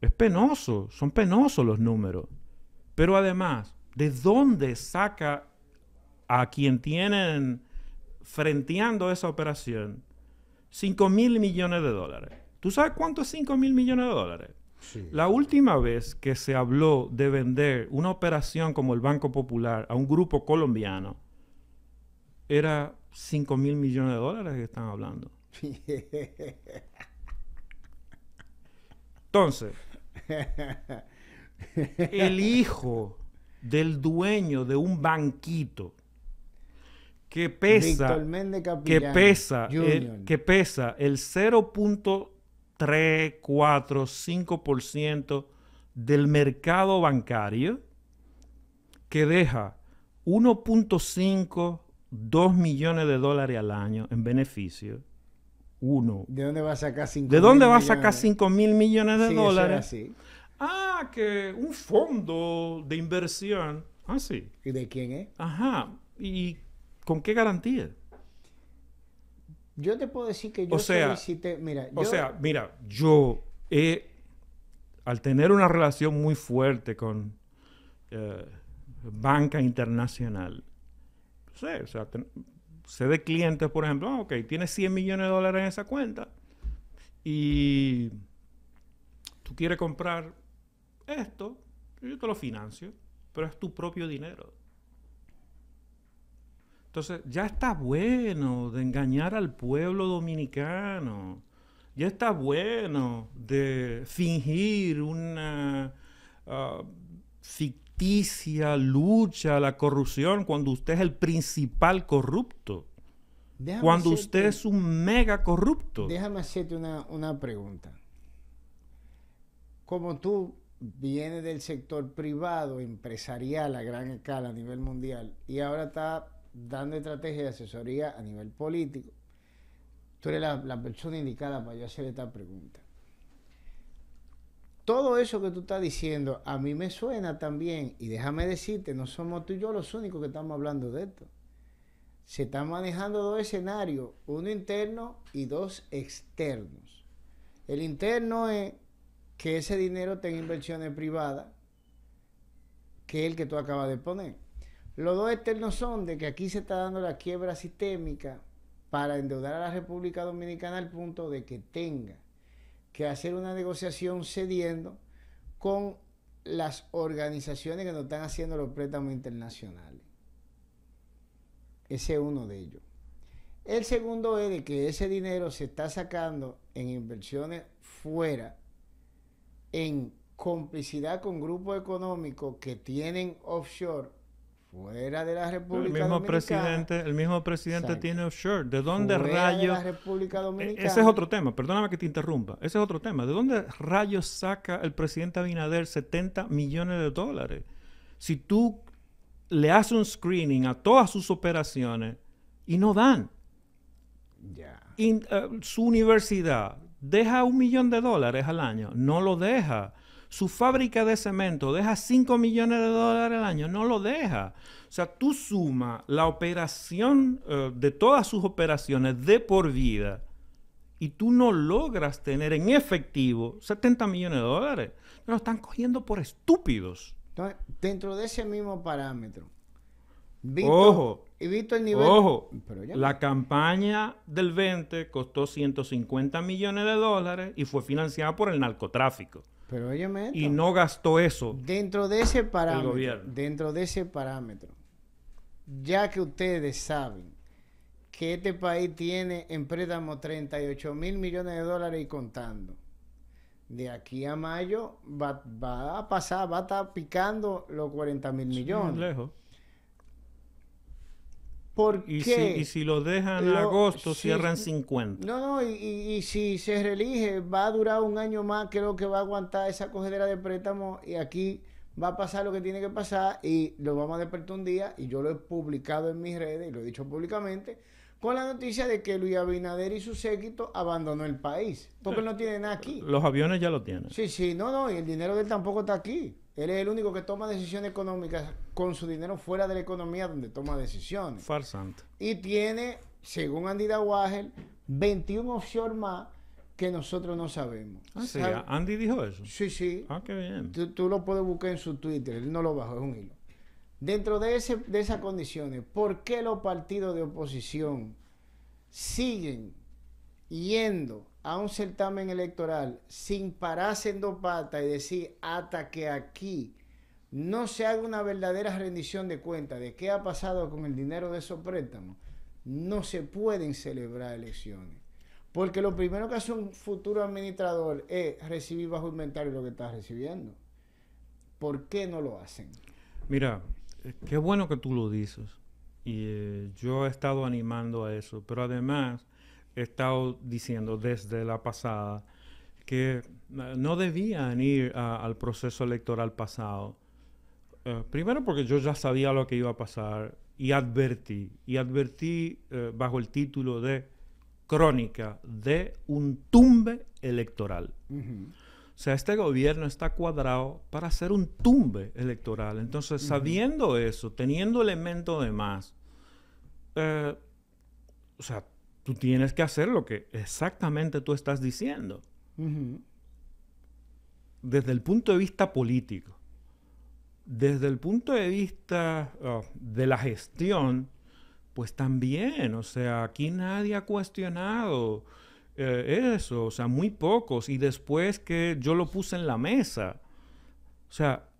es penoso, son penosos los números. Pero además, ¿de dónde saca a quien tienen frenteando esa operación 5 mil millones de dólares? ¿Tú sabes cuánto es 5 mil millones de dólares? Sí. La última vez que se habló de vender una operación como el Banco Popular a un grupo colombiano era 5 mil millones de dólares que están hablando. Entonces, el hijo del dueño de un banquito que pesa que pesa, que pesa el 0.345% del mercado bancario que deja 1.5 2 millones de dólares al año en beneficio. Uno. ¿De dónde vas a sacar 5 ¿De dónde vas a sacar cinco mil millones de dólares? Ah, que un fondo de inversión. Ah, sí. ¿Y de quién es? Ajá. ¿Y con qué garantía? Yo te puedo decir que yo o sea, solicité, mira, o sea, mira, yo he, al tener una relación muy fuerte con eh, banca internacional, sé, o sea, de clientes, por ejemplo, ah, ok, tienes 100 millones de dólares en esa cuenta y tú quieres comprar esto, yo te lo financio, pero es tu propio dinero. Entonces, ya está bueno de engañar al pueblo dominicano. Ya está bueno de fingir una ah, justicia, lucha, la corrupción, cuando usted es el principal corrupto. cuando usted es un mega corrupto. Déjame hacerte una, una pregunta. Como tú vienes del sector privado, empresarial a gran escala a nivel mundial, y ahora está dando estrategia de asesoría a nivel político, tú eres la, la persona indicada para yo hacer esta pregunta todo eso que tú estás diciendo a mí me suena también, y déjame decirte, no somos tú y yo los únicos que estamos hablando de esto. Se están manejando dos escenarios, uno interno y dos externos. El interno es que ese dinero tenga inversiones privadas, que es el que tú acabas de poner. Los dos externos son de que aquí se está dando la quiebra sistémica para endeudar a la República Dominicana al punto de que tenga que hacer una negociación cediendo con las organizaciones que nos están haciendo los préstamos internacionales. Ese es uno de ellos. El segundo es que ese dinero se está sacando en inversiones fuera, en complicidad con grupos económicos que tienen offshore fuera de la República el mismo Dominicana. Presidente, el mismo presidente tiene offshore. ¿De dónde fuera rayos? De la República Dominicana. E-, ese es otro tema, perdóname que te interrumpa. Ese es otro tema. ¿De dónde rayos saca el presidente Abinader 70 millones de dólares? Si tú le haces un screening a todas sus operaciones y no dan. Ya. Eh, su universidad deja un millón de dólares al año, no lo deja su fábrica de cemento deja 5 millones de dólares al año, no lo deja. O sea, tú suma la operación eh, de todas sus operaciones de por vida y tú no logras tener en efectivo 70 millones de dólares. Lo están cogiendo por estúpidos. Entonces, dentro de ese mismo parámetro, ojo, y visto el nivel. Ojo, la campaña del 20 costó 150 millones de dólares y fue financiada por el narcotráfico. Y no gastó eso. Dentro de ese parámetro. Dentro de ese parámetro. Ya que ustedes saben que este país tiene en préstamo 38 mil millones de dólares y contando. De aquí a mayo va, va a pasar, va a estar picando los 40 mil millones. lejos y si, y si lo dejan en agosto, cierran 50. No, no, y, si se reelige, va a durar un año más, creo que va a aguantar esa cogedera de préstamo y aquí va a pasar lo que tiene que pasar y lo vamos a despertar un día y yo lo he publicado en mis redes y lo he dicho públicamente con la noticia de que Luis Abinader y su séquito abandonó el país, porque no tiene nada aquí. Los aviones ya lo tienen. Sí, sí, no, no, y el dinero de él tampoco está aquí. Él es el único que toma decisiones económicas con su dinero fuera de la economía donde toma decisiones. Farsante. Y tiene, según Andy Dawagel, 21 offshore más que nosotros no sabemos. Ah, sí, Andy dijo eso. Sí, sí. Ah, qué bien. Tú, lo puedes buscar en su Twitter, él no lo bajó, es un hilo. Dentro de, ese, de esas condiciones, ¿por qué los partidos de oposición siguen yendo a un certamen electoral sin pararse en dos patas y decir hasta que aquí no se haga una verdadera rendición de cuenta de qué ha pasado con el dinero de esos préstamos, no se pueden celebrar elecciones. Porque lo primero que hace un futuro administrador es recibir bajo inventario lo que está recibiendo. ¿Por qué no lo hacen? Mira, eh, qué bueno que tú lo dices. Y eh, yo he estado animando a eso. Pero además, he estado diciendo desde la pasada que eh, no debían ir al proceso electoral pasado. Eh, primero porque yo ya sabía lo que iba a pasar y advertí, y advertí eh, bajo el título de crónica de un tumbe electoral. O sea, este gobierno está cuadrado para hacer un tumbe electoral. Entonces, sabiendo eso, teniendo elementos de más, o sea, tú tienes que hacer lo que exactamente tú estás diciendo. Desde el punto de vista político, desde el punto de vista oh, de la gestión, pues también, o sea, aquí nadie ha cuestionado eh, eso, o sea, muy pocos. Y después que yo lo puse en la mesa, o sea,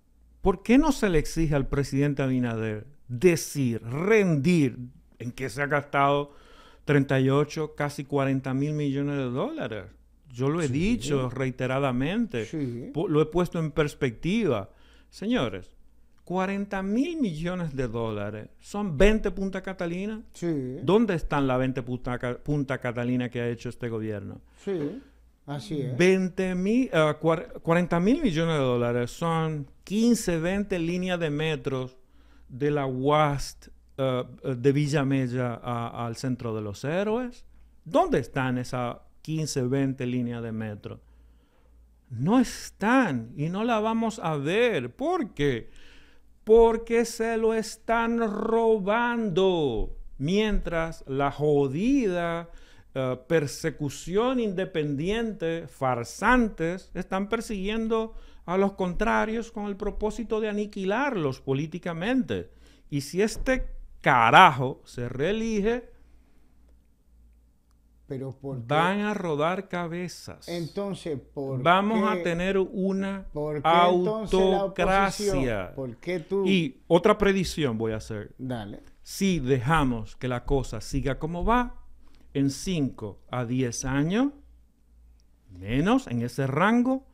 ¿por qué no se le exige al presidente Abinader decir, rendir en qué se ha gastado 38, casi 40 mil millones de dólares. Yo lo he dicho reiteradamente, lo he puesto en perspectiva. Señores, 40 mil millones de dólares son 20 Punta Catalina. Sí. ¿Dónde están las 20 Punta, Catalina que ha hecho este gobierno? Sí, así es. 20 40 eh, mil millones de dólares son 15, 20 líneas de metros de la UAST eh, eh, de Villa Mella al centro de los héroes? ¿Dónde están esas 15, 20 líneas de metro? No están y no la vamos a ver. ¿Por qué? Porque se lo están robando. Mientras la jodida eh, persecución independiente, farsantes, están persiguiendo a los contrarios con el propósito de aniquilarlos políticamente. Y si este carajo se reelige, Pero van a rodar cabezas. Entonces, ¿por Vamos a tener una autocracia. tú? Y otra predicción voy a hacer. Dale. Si dejamos que la cosa siga como va, en 5 a 10 años, menos en ese rango,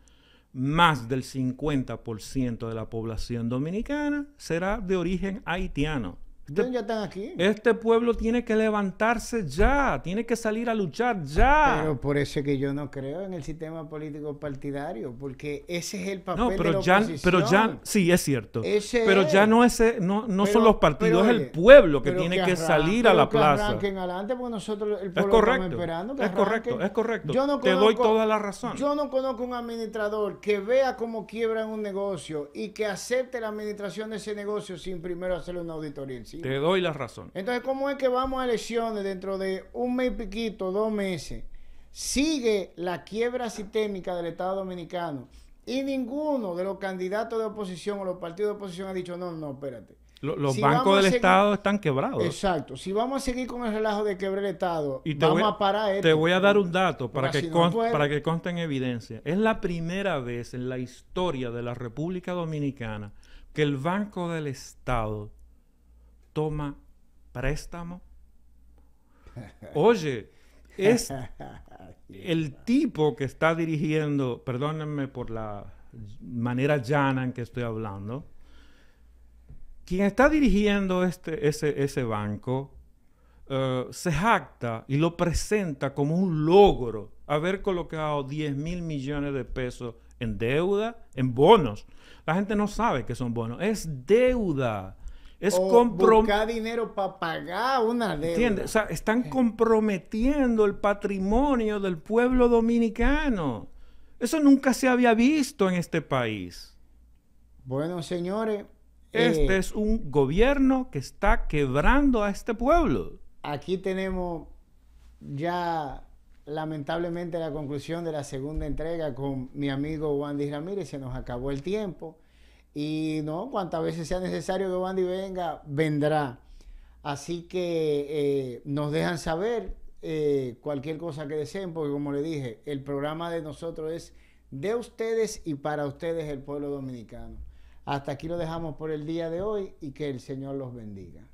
más del 50% de la población dominicana será de origen haitiano. Este, ya aquí. Este pueblo tiene que levantarse ya, tiene que salir a luchar ya. Pero por eso que yo no creo en el sistema político partidario, porque ese es el papel no, pero ya, Pero ya, sí, es cierto. pero ya no, ese, eh, no, son los partidos, es el pueblo que tiene que, salir a la plaza. adelante porque nosotros el pueblo es correcto, estamos esperando Es correcto, es correcto. Yo no Te doy toda la razón. Yo no conozco un administrador que vea cómo quiebran un negocio y que acepte la administración de ese negocio sin primero hacerle una auditoría. ¿sí? Te doy la razón. Entonces, ¿cómo es que vamos a elecciones dentro de un mes y piquito, dos meses? Sigue la quiebra sistémica del Estado Dominicano y ninguno de los candidatos de oposición o los partidos de oposición ha dicho, no, no, espérate. los bancos del Estado están quebrados. Exacto. Si vamos a seguir con el relajo de quebrar el Estado, vamos a parar esto. Te este voy a dar un dato para, que, para que conste en evidencia. Es la primera vez en la historia de la República Dominicana que el Banco del Estado toma préstamo. Oye, es el tipo que está dirigiendo, perdónenme por la manera llana en que estoy hablando, quien está dirigiendo este, ese, banco eh, se jacta y lo presenta como un logro haber colocado 10 mil millones de pesos en deuda, en bonos. La gente no sabe que son bonos, es deuda. Es comprometer. dinero para pagar una deuda. O sea, están eh. comprometiendo el patrimonio del pueblo dominicano. Eso nunca se había visto en este país. Bueno, señores. Este eh, es un gobierno que está quebrando a este pueblo. Aquí tenemos ya lamentablemente la conclusión de la segunda entrega con mi amigo Wandy Ramírez. Se nos acabó el tiempo. Y no, cuantas veces sea necesario que Wandy venga, vendrá. Así que eh, nos dejan saber eh, cualquier cosa que deseen, porque como le dije, el programa de nosotros es de ustedes y para ustedes el pueblo dominicano. Hasta aquí lo dejamos por el día de hoy y que el Señor los bendiga.